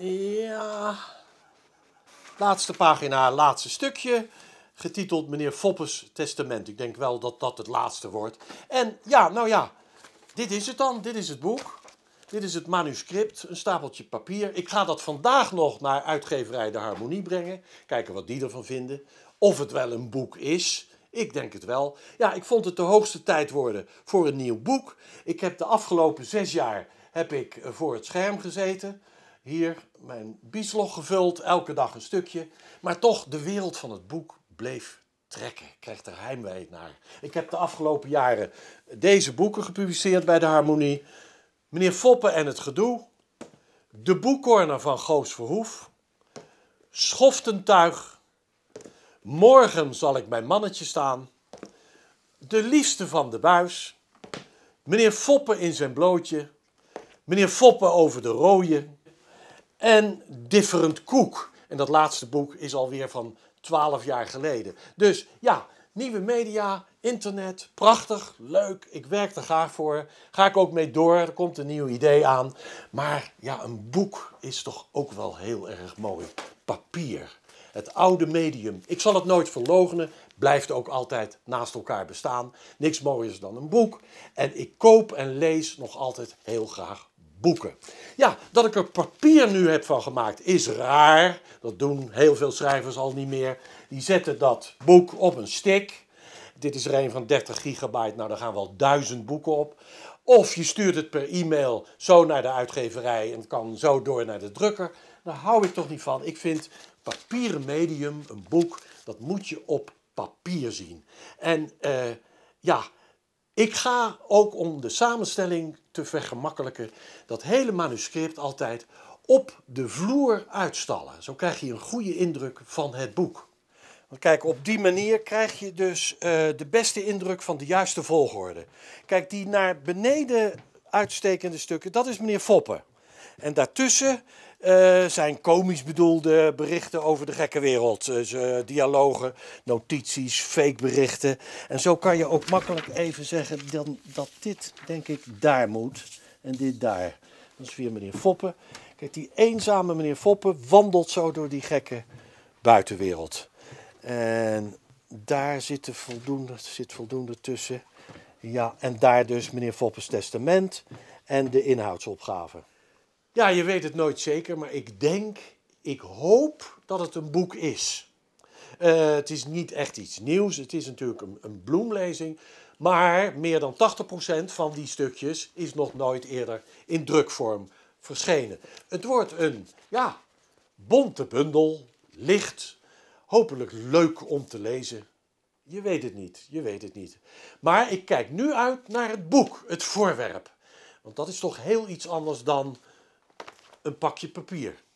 Ja. Laatste pagina, laatste stukje. Getiteld Meneer Foppes Testament. Ik denk wel dat dat het laatste wordt. En ja, nou ja. Dit is het dan. Dit is het boek. Dit is het manuscript, een stapeltje papier. Ik ga dat vandaag nog naar uitgeverij De Harmonie brengen. Kijken wat die ervan vinden. Of het wel een boek is. Ik denk het wel. Ja, ik vond het de hoogste tijd worden voor een nieuw boek. Ik heb de afgelopen zes jaar heb ik eh, voor het scherm gezeten hier mijn bieslog gevuld, elke dag een stukje. Maar toch, de wereld van het boek bleef trekken. Krijgt kreeg er heimwee naar. Ik heb de afgelopen jaren deze boeken gepubliceerd bij de Harmonie. Meneer Foppen en het gedoe. De boekcorner van Goos Verhoef. Schoftentuig. Morgen zal ik mijn mannetje staan. De liefste van de buis. Meneer Foppen in zijn blootje. Meneer Foppen over de rooien en Different Cook. En dat laatste boek is alweer van 12 jaar geleden. Dus ja, nieuwe media, internet, prachtig, leuk. Ik werk er graag voor. Ga ik ook mee door. Er komt een nieuw idee aan. Maar ja, een boek is toch ook wel heel erg mooi. Papier. Het oude medium. Ik zal het nooit verlogenen. Blijft ook altijd naast elkaar bestaan. Niks mooiers dan een boek. En ik koop en lees nog altijd heel graag boeken. Ja, dat ik er papier nu heb van gemaakt is raar. Dat doen heel veel schrijvers al niet meer. Die zetten dat boek op een stick. Dit is er een van 30 gigabyte. Nou, daar gaan wel duizend boeken op. Of je stuurt het per e-mail zo naar de uitgeverij en kan zo door naar de drukker. Daar hou ik toch niet van. Ik vind papieren medium, een boek, dat moet je op papier zien. En eh, ja, ik ga ook om de samenstelling te vergemakkelijken dat hele manuscript altijd op de vloer uitstallen. Zo krijg je een goede indruk van het boek. Want kijk, op die manier krijg je dus eh, de beste indruk van de juiste volgorde. Kijk, die naar beneden uitstekende stukken, dat is meneer Foppen. En daartussen eh, zijn komisch bedoelde berichten over de gekke wereld. Eh, eh, dialogen, notities, fake berichten. En zo kan je ook makkelijk even zeggen dan, dat dit, denk ik, daar moet en dit daar. Dat is via meneer Foppen. Kijk, die eenzame meneer Foppen wandelt zo door die gekke buitenwereld. En daar zit voldoende, zit voldoende tussen. Ja, en daar dus meneer Foppes testament en de inhoudsopgave. Ja, je weet het nooit zeker, maar ik denk, ik hoop dat het een boek is. Eh, het is niet echt iets nieuws, het is natuurlijk een, een bloemlezing. Maar meer dan 80% van die stukjes is nog nooit eerder in drukvorm verschenen. Het wordt een, ja, bonte bundel, licht, hopelijk leuk om te lezen. Je weet het niet, je weet het niet. Maar ik kijk nu uit naar het boek, het voorwerp. Want dat is toch heel iets anders dan een pakje papier.